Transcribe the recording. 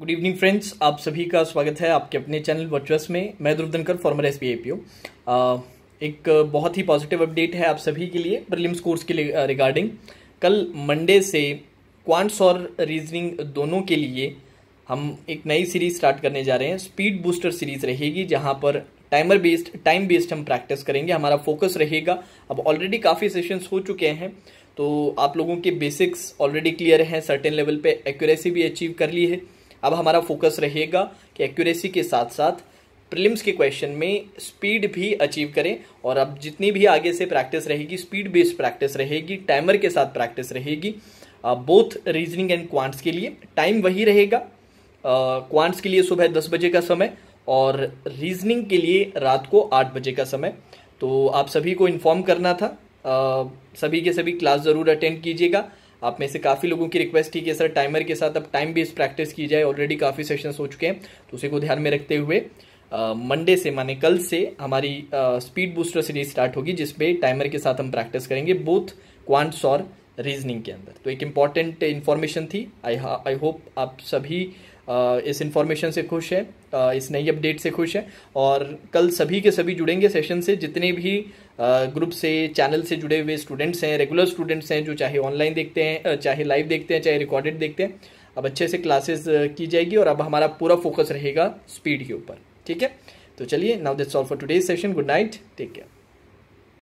good evening friends आप सभी का स्वागत है आपके अपने चैनल वर्चुअस में मैं ध्रुव धनकर फॉर्मर एस पी एक बहुत ही पॉजिटिव अपडेट है आप सभी के लिए प्रीलिम्स कोर्स के रिगार्डिंग कल मंडे से क्वांट्स और रीजनिंग दोनों के लिए हम एक नई सीरीज स्टार्ट करने जा रहे हैं स्पीड बूस्टर सीरीज रहेगी जहाँ पर टाइमर बेस्ड टाइम बेस्ड हम प्रैक्टिस करेंगे हमारा फोकस रहेगा अब ऑलरेडी काफ़ी सेशंस हो चुके हैं तो आप लोगों के बेसिक्स ऑलरेडी क्लियर हैं सर्टेन लेवल पे एक्यूरेसी भी अचीव कर ली है अब हमारा फोकस रहेगा कि एक्यूरेसी के साथ साथ प्रिलिम्स के क्वेश्चन में स्पीड भी अचीव करें और अब जितनी भी आगे से प्रैक्टिस रहेगी स्पीड बेस्ड प्रैक्टिस रहेगी टाइमर के साथ प्रैक्टिस रहेगी बोथ रीजनिंग एंड क्वांट्स के लिए टाइम वही रहेगा क्वांट्स के लिए सुबह दस बजे का समय और रीजनिंग के लिए रात को आठ बजे का समय तो आप सभी को इन्फॉर्म करना था आ, सभी के सभी क्लास ज़रूर अटेंड कीजिएगा आप में से काफ़ी लोगों की रिक्वेस्ट थी कि सर टाइमर के साथ अब टाइम बेस्ड प्रैक्टिस की जाए ऑलरेडी काफ़ी सेशन हो चुके हैं तो उसी को ध्यान में रखते हुए मंडे से माने कल से हमारी स्पीड बूस्टर सीरीज स्टार्ट होगी जिसमें टाइमर के साथ हम प्रैक्टिस करेंगे बोथ क्वांट्स और रीजनिंग के अंदर तो एक इम्पॉर्टेंट इन्फॉर्मेशन थी आई आई होप आप सभी इस इन्फॉर्मेशन से खुश हैं इस नई अपडेट से खुश हैं और कल सभी के सभी जुड़ेंगे सेशन से जितने भी ग्रुप से चैनल से जुड़े हुए स्टूडेंट्स हैं रेगुलर स्टूडेंट्स हैं जो चाहे ऑनलाइन देखते हैं चाहे लाइव देखते हैं चाहे रिकॉर्डेड देखते हैं अब अच्छे से क्लासेस की जाएगी और अब हमारा पूरा फोकस रहेगा स्पीड के ऊपर ठीक है तो चलिए now that's all for today's session good night take care